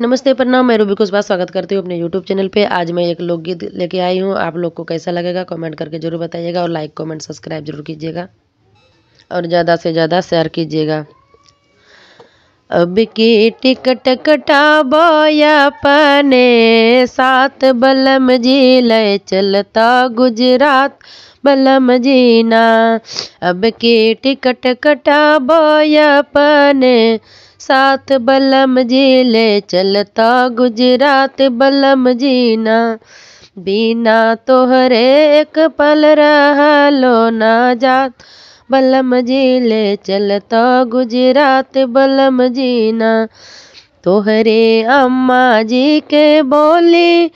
नमस्ते प्रणाम मैं रूबी कुशवाहा स्वागत करती हूँ अपने यूट्यूब चैनल पे आज मैं एक लोकगीत लेके आई हूँ आप लोग को कैसा लगेगा कमेंट करके जरूर बताइएगा और लाइक कमेंट सब्सक्राइब जरूर कीजिएगा और ज़्यादा से ज़्यादा शेयर कीजिएगा अब की टिकट कटा बोया पने सात बलम जी ले चलता गुजरात बलम जीना अब की टिकट कटा बोया पने साथ बलम ले चलता गुजरात बलम जीना बिना तोहरे एक पल रहलो ना जात बलम ले चलता गुजरात बलम जीना तोहरे अम्मा जी के बोली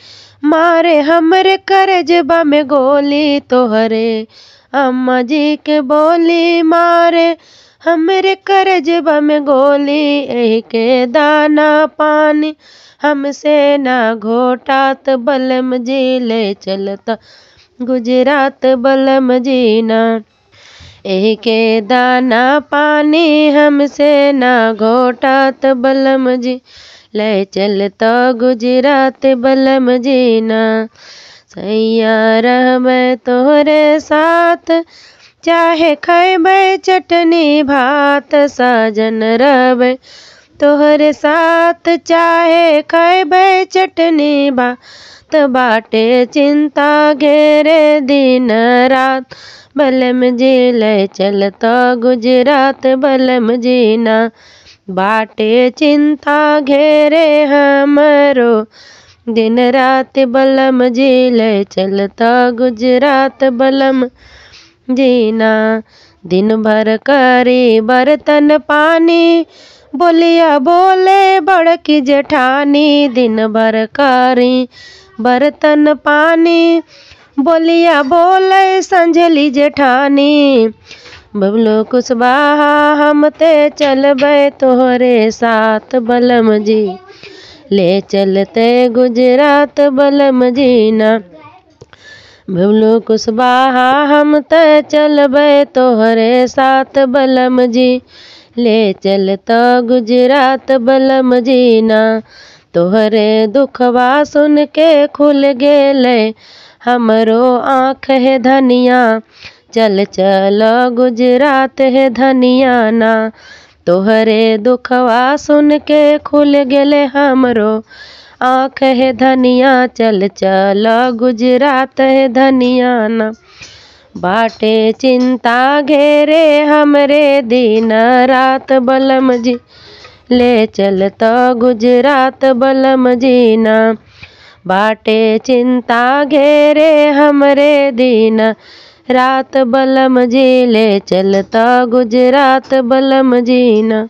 मारे हमरे करजबा में गोली तोहरे अम्मा जी के बोली मारे हमरे कर्ज में गोली एही के दाना पानी हमसे ना घोटात बलम जी ले चलता गुजरात बलम जीना एह के दाना पानी हमसे ना घोटात बलम जी ले चलता गुजरात बलम जीना सैया रह मैं तोरे साथ चाहे खैबै चटनी भात साजन रब तोहर साथ चाहे खैबै चटनी भात बाटे चिंता घेरे दिन रात बलम जी चल तो गुजरात बलम जीना बाटे चिंता घेरे हमरो दिन रात बलम जी चल तो गुजरात बलम जीना दिन भर करे बर्तन पानी बोलिया बोले बड़की जेठानी दिन भर करी बर्तन पानी बोलिया बोले संझली जेठानी बबलो कुछ बाहा हम ते चलबे तोहरे साथ बलम जी ले चलते गुजरात बलम जी ना भवलो कुशबाहा हम त चलब तोहरे साथ बलम जी ले चल तो गुजरात बलम जी ना तोहरे दुखवा सुन के खुल गे हमरो आँख है धनिया चल चल गुजरात है धनिया ना तोहरे दुखवा सुन के खुल गे हमरो आँख है धनिया चल चला गुजरात है धनिया ना बाटे चिंता घेरे हमरे दिन रात बलम जी ले चलता गुजरात बलम जी ना बाटे चिंता घेरे हमरे दिन रात बलम जी ले चल तो गुजरात बलम जी ना